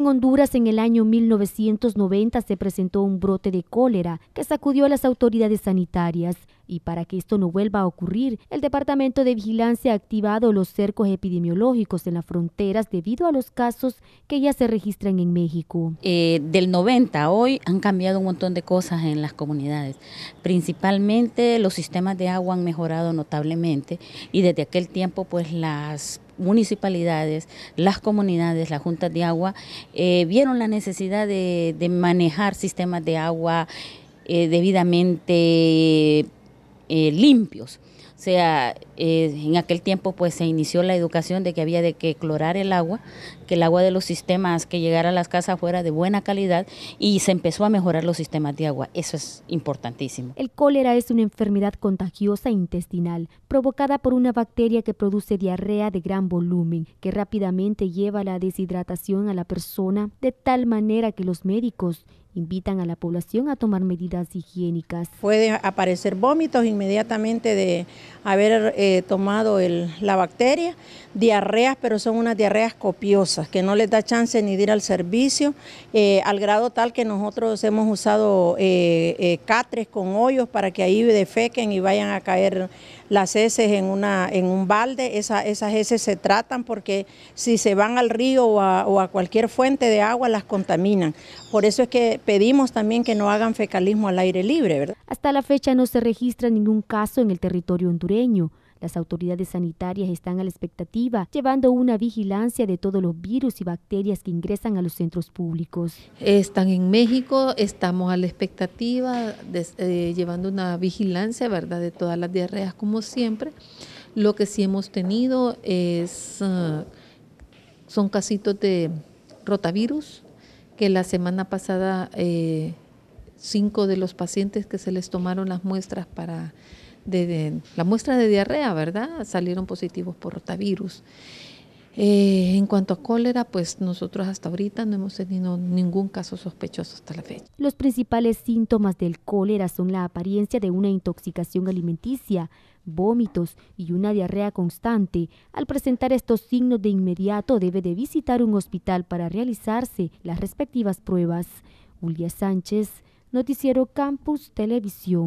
En Honduras en el año 1990 se presentó un brote de cólera que sacudió a las autoridades sanitarias y para que esto no vuelva a ocurrir, el Departamento de Vigilancia ha activado los cercos epidemiológicos en las fronteras debido a los casos que ya se registran en México. Eh, del 90 a hoy han cambiado un montón de cosas en las comunidades. Principalmente los sistemas de agua han mejorado notablemente y desde aquel tiempo pues las municipalidades, las comunidades, las juntas de agua, eh, vieron la necesidad de, manejar sistemas de agua eh, debidamente eh, limpios. O sea, eh, en aquel tiempo pues se inició la educación de que había de que clorar el agua, que el agua de los sistemas que llegara a las casas fuera de buena calidad y se empezó a mejorar los sistemas de agua. Eso es importantísimo. El cólera es una enfermedad contagiosa intestinal provocada por una bacteria que produce diarrea de gran volumen, que rápidamente lleva la deshidratación a la persona de tal manera que los médicos invitan a la población a tomar medidas higiénicas. Puede aparecer vómitos inmediatamente de haber eh, tomado la bacteria, diarreas, pero son unas diarreas copiosas, que no les da chance ni de ir al servicio, eh, al grado tal que nosotros hemos usado eh, catres con hoyos para que ahí defequen y vayan a caer las heces en, un balde, esas heces se tratan porque si se van al río o a, cualquier fuente de agua las contaminan. Por eso es que pedimos también que no hagan fecalismo al aire libre. ¿verdad? Hasta la fecha no se registra ningún caso en el territorio hondureño las autoridades sanitarias están a la expectativa, llevando una vigilancia de todos los virus y bacterias que ingresan a los centros públicos. Están en México, estamos a la expectativa, eh, llevando una vigilancia, ¿verdad?, de todas las diarreas como siempre. Lo que sí hemos tenido es, ah, son casitos de rotavirus, que la semana pasada eh, cinco de los pacientes que se les tomaron las muestras para de, la muestra de diarrea, ¿verdad? Salieron positivos por rotavirus. Eh, en cuanto a cólera, pues nosotros hasta ahorita no hemos tenido ningún caso sospechoso hasta la fecha. Los principales síntomas del cólera son la apariencia de una intoxicación alimenticia, vómitos y una diarrea constante. Al presentar estos signos de inmediato debe de visitar un hospital para realizarse las respectivas pruebas. Julia Sánchez, Noticiero Campus Televisión.